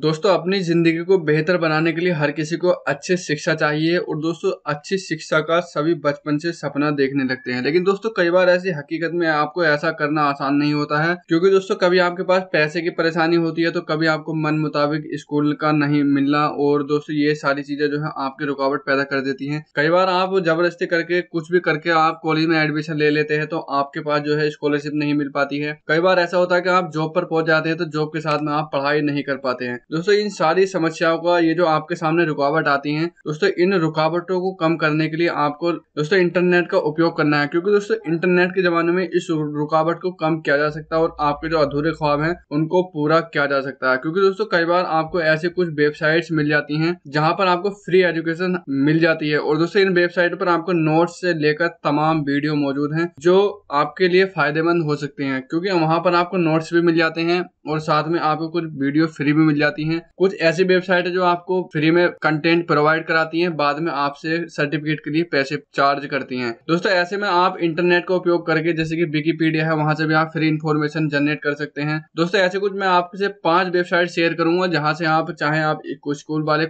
दोस्तों अपनी ज़िंदगी को बेहतर बनाने के लिए हर किसी को अच्छी शिक्षा चाहिए और दोस्तों अच्छी शिक्षा का सभी बचपन से सपना देखने लगते हैं लेकिन दोस्तों कई बार ऐसी हकीकत में आपको ऐसा करना आसान नहीं होता है क्योंकि दोस्तों कभी आपके पास पैसे की परेशानी होती है तो कभी आपको मन मुताबिक स्कूल का नहीं मिलना और दोस्तों ये सारी चीज़ें जो है आपकी रुकावट पैदा कर देती है कई बार आप ज़बरदस्ती करके कुछ भी करके आप कॉलेज में एडमिशन ले लेते हैं तो आपके पास जो है स्कॉलरशिप नहीं मिल पाती है कई बार ऐसा होता है कि आप जॉब पर पहुंच जाते हैं तो जॉब के साथ में आप पढ़ाई नहीं कर पाते हैं दोस्तों इन सारी समस्याओं का ये जो आपके सामने रुकावट आती है दोस्तों इन रुकावटों को कम करने के लिए आपको दोस्तों इंटरनेट का उपयोग करना है क्योंकि दोस्तों इंटरनेट के जमाने में इस रुकावट को कम किया जा सकता है और आपके जो अधूरे ख्वाब है उनको पूरा किया जा सकता है क्योंकि दोस्तों कई बार आपको ऐसे कुछ वेबसाइट्स मिल जाती हैं जहां पर आपको फ्री एजुकेशन मिल जाती है और दोस्तों इन वेबसाइट पर आपको नोट से लेकर तमाम वीडियो मौजूद हैं जो आपके लिए फायदेमंद हो सकते हैं क्योंकि वहां पर आपको नोट्स भी मिल जाते हैं और साथ में आपको कुछ वीडियो फ्री भी मिल जाते जाती हैं कुछ ऐसी वेबसाइट है जो आपको फ्री में कंटेंट प्रोवाइड कराती हैं बाद में आपसे सर्टिफिकेट के लिए पैसे चार्ज करती हैं दोस्तों ऐसे में आप इंटरनेट का उपयोग करके जैसे कि विकीपीडिया है वहां से भी आप फ्री इन्फॉर्मेशन जनरेट कर सकते हैं दोस्तों ऐसे कुछ मैं आपसे पांच वेबसाइट शेयर करूंगा जहां से आप चाहे आप स्कूल वाले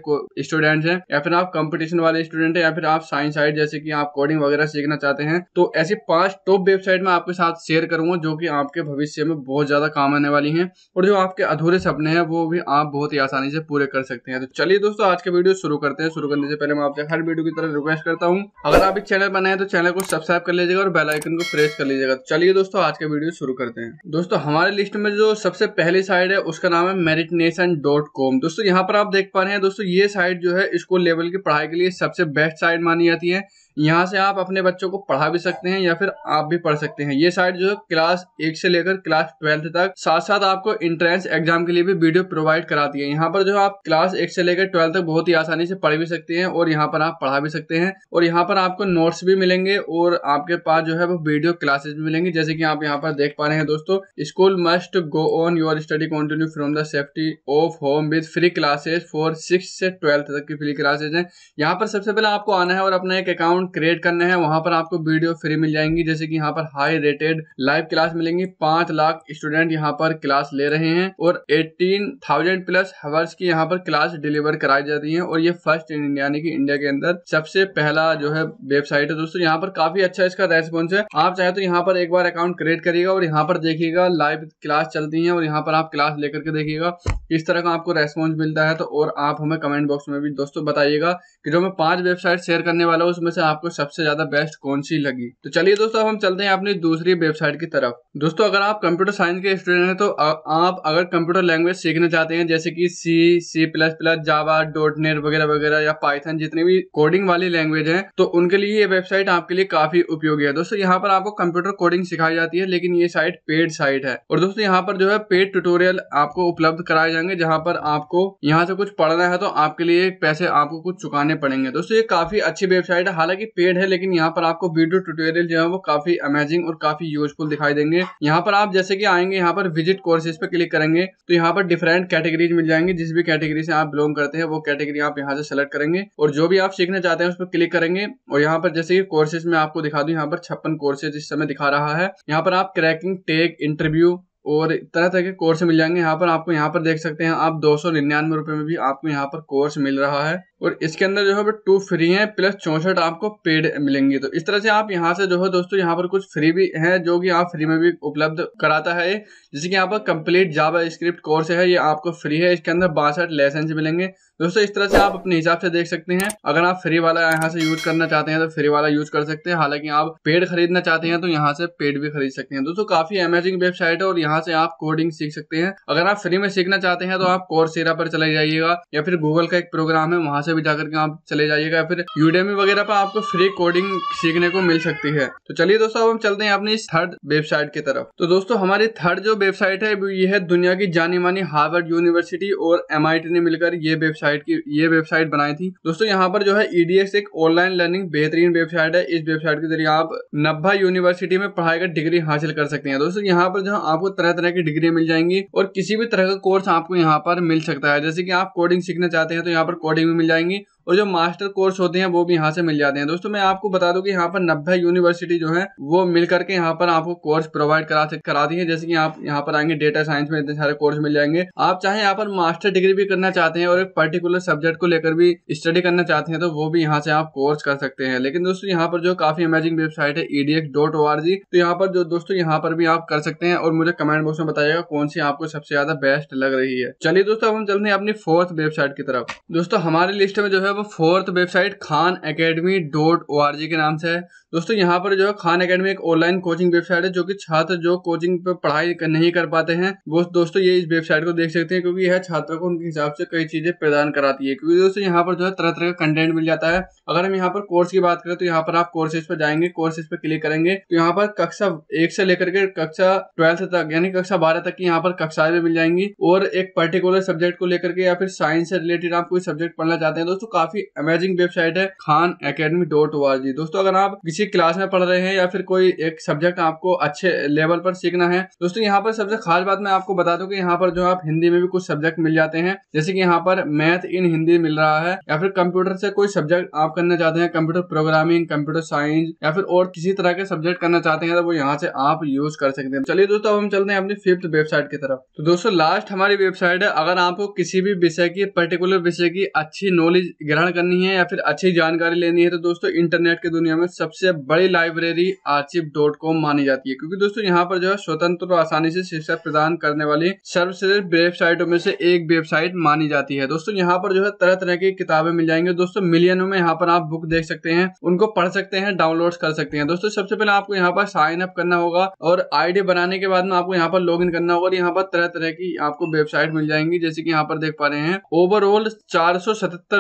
स्टूडेंट हैं या फिर आप कंपटीशन वाले स्टूडेंट हैं या फिर आप साइंस साइड जैसे कि आप कोडिंग वगैरह सीखना चाहते हैं तो ऐसी पांच टॉप वेबसाइट मैं आपके साथ शेयर करूंगा जो कि आपके भविष्य में बहुत ज्यादा काम आने वाली है और जो आपके अधूरे सपने हैं वो भी आप आप बहुत ही आसानी से पूरे कर सकते हैं तो चलिए दोस्तों आज के वीडियो शुरू करते हैं शुरू करने से पहले मैं आपसे हर वीडियो की तरह रिक्वेस्ट करता हूँ अगर आप इस चैनल पर नए तो चैनल को सब्सक्राइब कर लीजिएगा और बेलाइकन को प्रेस कर लीजिएगा तो चलिए दोस्तों आज का वीडियो शुरू करते हैं दोस्तों हमारे लिस्ट में जो सबसे पहली साइड है उसका नाम है मेरिटनेशन दोस्तों यहाँ पर आप देख पा रहे हैं दोस्तों ये साइड जो है स्कूल लेवल की पढ़ाई के लिए सबसे बेस्ट साइड मानी जाती है यहाँ से आप अपने बच्चों को पढ़ा भी सकते हैं या फिर आप भी पढ़ सकते हैं ये साइट जो क्लास एक से लेकर क्लास ट्वेल्थ तक साथ साथ आपको एंट्रेंस एग्जाम के लिए भी वीडियो प्रोवाइड कराती है यहाँ पर जो आप क्लास एक से लेकर ट्वेल्थ तक बहुत ही आसानी से पढ़ भी सकते हैं और यहाँ पर आप पढ़ा भी सकते हैं और यहाँ पर आपको नोट्स भी मिलेंगे और आपके पास जो है वो वीडियो क्लासेस भी मिलेंगे जैसे की आप यहाँ पर देख पा रहे हैं दोस्तों school must go on your study continue from the safety of home with free classes for six से ट्वेल्थ तक की फ्री क्लासेज है यहाँ पर सबसे पहले आपको आना है और अपना एक अकाउंट क्रिएट करने हैं वहां पर आपको वीडियो फ्री मिल जाएंगी जैसे कि यहाँ पर हाई रेटेड लाइव क्लास मिलेंगी पांच लाख स्टूडेंट यहाँ पर क्लास ले रहे हैं और एटीन थाउजेंड प्लस हवर्स की यहाँ पर क्लास डिलीवर कराई जा रही है और ये फर्स्ट इन इंडिया यानी कि इंडिया के अंदर सबसे पहला जो है वेबसाइट है तो दोस्तों यहाँ पर काफी अच्छा इसका रेस्पॉन्स है आप चाहे तो यहाँ पर एक बार अकाउंट क्रिएट करिएगा और यहाँ पर देखिएगा लाइव क्लास चलती है और यहाँ पर आप क्लास लेकर के देखिएगा किस तरह का आपको रेस्पॉन्स मिलता है तो और आप हमें कमेंट बॉक्स में भी दोस्तों बताइएगा कि जो मैं पांच वेबसाइट शेयर करने वाला हूँ उसमें से आप आपको सबसे ज्यादा बेस्ट कौन सी लगी तो चलिए दोस्तों अब हम चलते हैं अपनी दूसरी वेबसाइट की तरफ दोस्तों अगर आप कंप्यूटर साइंस के स्टूडेंट हैं तो आप अगर कंप्यूटर लैंग्वेज सीखना चाहते हैं जैसे कि C C plus plus Java dot net वगैरह वगैरह या पाइथन जितनी भी कोडिंग वाली लैंग्वेज है तो उनके लिए ये वेबसाइट आपके लिए काफी उपयोगी है दोस्तों यहाँ पर आपको कंप्यूटर कोडिंग सिखाई जाती है लेकिन ये साइट पेड साइट है और दोस्तों यहाँ पर जो है पेड ट्यूटोरियल आपको उपलब्ध कराए जाएंगे जहाँ पर आपको यहाँ से कुछ पढ़ना है तो आपके लिए पैसे आपको कुछ चुकाने पड़ेंगे दोस्तों ये काफी अच्छी वेबसाइट है हालांकि पेड है लेकिन यहाँ पर आपको वीडियो ट्यूटोरियल जो है वो काफी अमेजिंग और काफी यूजफुल दिखाई देंगे यहाँ पर आप जैसे कि आएंगे यहाँ पर विजिट कोर्सेज पे क्लिक करेंगे तो यहाँ पर डिफरेंट कैटेगरीज मिल जाएंगी जिस भी कैटेगरी से आप बिलोंग करते हैं वो कैटेगरी आप यहाँ से सेलेक्ट करेंगे और जो भी आप सीखना चाहते हैं उस पर क्लिक करेंगे और यहाँ पर जैसे कि कोर्सेज में आपको दिखा दूँ यहाँ पर छप्पन कोर्सेज इस समय दिखा रहा है यहाँ पर आप क्रैकिंग टेक इंटरव्यू और तरह तरह के कोर्स मिल जाएंगे यहाँ पर आपको यहाँ पर देख सकते हैं आप दो सौ निन्यानवे रुपए में भी आपको यहाँ पर कोर्स मिल रहा है और इसके अंदर जो है टू फ्री हैं प्लस चौंसठ आपको पेड मिलेंगी तो इस तरह से आप यहाँ से जो है दोस्तों यहाँ पर कुछ फ्री भी हैं जो कि आप फ्री में भी उपलब्ध कराता है जैसे कि यहाँ पर कंप्लीट जावा स्क्रिप्ट कोर्स है ये आपको फ्री है इसके अंदर बासठ लेसेंस मिलेंगे दोस्तों इस तरह से आप अपने हिसाब से देख सकते हैं अगर आप फ्री वाला यहाँ से यूज करना चाहते हैं तो फ्री वाला यूज कर सकते हैं हालांकि आप पेड खरीदना चाहते हैं तो यहाँ से पेड भी खरीद सकते हैं दोस्तों काफी अमेजिंग वेबसाइट है और यहाँ से आप कोडिंग सीख सकते हैं अगर आप फ्री में सीखना चाहते हैं तो आप कोर्सेरा पर चले जाइएगा या फिर गूगल का एक प्रोग्राम है वहां से भी जाकर के आप चले जाइएगा फिर यूडेमी वगैरह पर आपको फ्री कोडिंग सीखने को मिल सकती है तो चलिए दोस्तों अब हम चलते हैं अपनी थर्ड वेबसाइट की तरफ तो दोस्तों हमारी थर्ड जो वेबसाइट है ये है दुनिया की जानी मानी हार्वर्ड यूनिवर्सिटी और एम ने मिलकर ये वेबसाइट की ये वेबसाइट बनाई थी दोस्तों यहाँ पर जो है ईडीएस e एक ऑनलाइन लर्निंग बेहतरीन वेबसाइट है इस वेबसाइट के जरिए आप नब्बा यूनिवर्सिटी में पढ़ाई का डिग्री हासिल कर सकते हैं दोस्तों यहाँ पर जो है आपको तरह तरह की डिग्री मिल जाएंगी और किसी भी तरह का कोर्स आपको यहाँ पर मिल सकता है जैसे कि आप कोडिंग सीखना चाहते हैं तो यहाँ पर कोडिंग भी मिल जाएगी जाएंगी और जो मास्टर कोर्स होते हैं वो भी यहाँ से मिल जाते हैं दोस्तों मैं आपको बता दूं कि यहाँ पर नब्बे यूनिवर्सिटी जो है वो मिल करके यहाँ पर आपको कोर्स प्रोवाइड करा कराती है जैसे कि आप यहाँ पर आएंगे डेटा साइंस में इतने सारे कोर्स मिल जाएंगे आप चाहे यहाँ पर मास्टर डिग्री भी करना चाहते हैं और एक पर्टिकुलर सब्जेक्ट को लेकर भी स्टडी करना चाहते हैं तो वो भी यहाँ से आप कोर्स कर सकते हैं लेकिन दोस्तों यहाँ पर जो काफी अमेजिंग वेबसाइट है edX dot O R G तो यहाँ पर जो दोस्तों यहाँ पर भी आप कर सकते हैं और मुझे कमेंट बॉक्स में बताइएगा कौन सी आपको सबसे ज्यादा बेस्ट लग रही है चलिए दोस्तों हम चलते हैं अपनी फोर्थ वेबसाइट की तरफ दोस्तों हमारी लिस्ट में जो है मतलब fourth website Khan Academy dot O R G के नाम से है दोस्तों यहाँ पर जो है खान अकेडमी एक ऑनलाइन कोचिंग वेबसाइट है जो कि छात्र जो कोचिंग पर पढ़ाई नहीं कर पाते हैं वो दोस्तों ये इस वेबसाइट को देख सकते हैं क्योंकि यह छात्रों को उनके हिसाब से कई चीजें प्रदान कराती है क्योंकि दोस्तों यहाँ पर जो है तरह तरह का कंटेंट मिल जाता है अगर हम यहाँ पर कोर्स की बात करें तो यहाँ पर आप कोर्सेज पर जाएंगे कोर्सेज पर क्लिक करेंगे तो यहाँ पर कक्षा एक से लेकर के कक्षा ट्वेल्थ तक यानी कक्षा बारह तक की यहाँ पर कक्षाएं भी मिल जाएंगी और एक पर्टिकुलर सब्जेक्ट को लेकर के या फिर साइंस से रिलेटेड आप कोई सब्जेक्ट पढ़ना चाहते हैं दोस्तों काफी अमेजिंग वेबसाइट है Khan Academy dot O R G दोस्तों अगर आप किसी क्लास में पढ़ रहे हैं या फिर कोई एक सब्जेक्ट आपको अच्छे लेवल पर सीखना है दोस्तों यहाँ पर सबसे खास बात मैं आपको बता दूँ की यहाँ पर जो आप हिंदी में भी कुछ सब्जेक्ट मिल जाते हैं जैसे कि यहाँ पर मैथ इन हिंदी मिल रहा है या फिर कंप्यूटर से कोई सब्जेक्ट आप करना चाहते हैं कंप्यूटर प्रोग्रामिंग कंप्यूटर साइंस या फिर और किसी तरह के सब्जेक्ट करना चाहते हैं तो वो यहाँ से आप यूज कर सकते हैं चलिए दोस्तों अब हम चलते हैं अपनी फिफ्थ वेबसाइट की तरफ तो दोस्तों लास्ट हमारी वेबसाइट है अगर आपको किसी भी विषय की पर्टिकुलर विषय की अच्छी नॉलेज ग्रहण करनी है या फिर अच्छी जानकारी लेनी है तो दोस्तों इंटरनेट की दुनिया में सबसे बड़ी लाइब्रेरी आचिप डॉट कॉम मानी जाती है क्योंकि दोस्तों यहाँ पर जो है स्वतंत्र और आसानी से शिक्षा प्रदान करने वाली सर्वश्रेष्ठ वेबसाइटों में से एक वेबसाइट मानी जाती है दोस्तों यहाँ पर जो है तरह तरह की किताबें मिल जाएंगे दोस्तों मिलियनों में यहाँ पर आप बुक देख सकते हैं उनको पढ़ सकते हैं डाउनलोड कर सकते हैं दोस्तों सबसे पहले आपको यहाँ पर साइन अप करना होगा और आई बनाने के बाद में आपको यहाँ पर लॉग करना होगा और यहाँ पर तरह तरह की आपको वेबसाइट मिल जाएंगी जैसे कि यहाँ पर देख पा रहे हैं ओवरऑल चार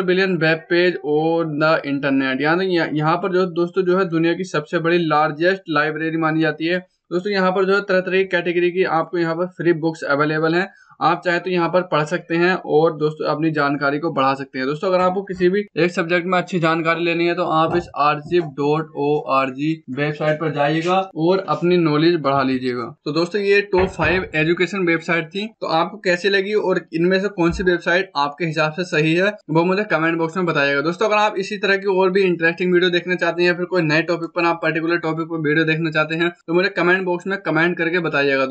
बिलियन वेब पेज और द इंटरनेट यानी यहाँ पर जो दोस्तों जो है दुनिया की सबसे बड़ी लार्जेस्ट लाइब्रेरी मानी जाती है दोस्तों यहाँ पर जो है तरह तरह की कैटेगरी की आपको यहाँ पर फ्री बुक्स अवेलेबल हैं आप चाहे तो यहाँ पर पढ़ सकते हैं और दोस्तों अपनी जानकारी को बढ़ा सकते हैं दोस्तों अगर आपको किसी भी एक सब्जेक्ट में अच्छी जानकारी लेनी है तो आप इस dot O R G website पर जाइएगा और अपनी नॉलेज बढ़ा लीजिएगा तो दोस्तों ये टॉप फाइव एजुकेशन वेबसाइट थी तो आपको कैसे लगी और इनमें से कौन सी वेबसाइट आपके हिसाब से सही है वो मुझे कमेंट बॉक्स में बताइएगा दोस्तों अगर आप इसी तरह की और भी इंटरेस्टिंग वीडियो देखना चाहते हैं या फिर कोई नए टॉपिक पर आप पर्टिकुलर टॉपिक पर वीडियो देखना चाहते हैं तो मुझे कमेंट बॉक्स में कमेंट करके बताइएगा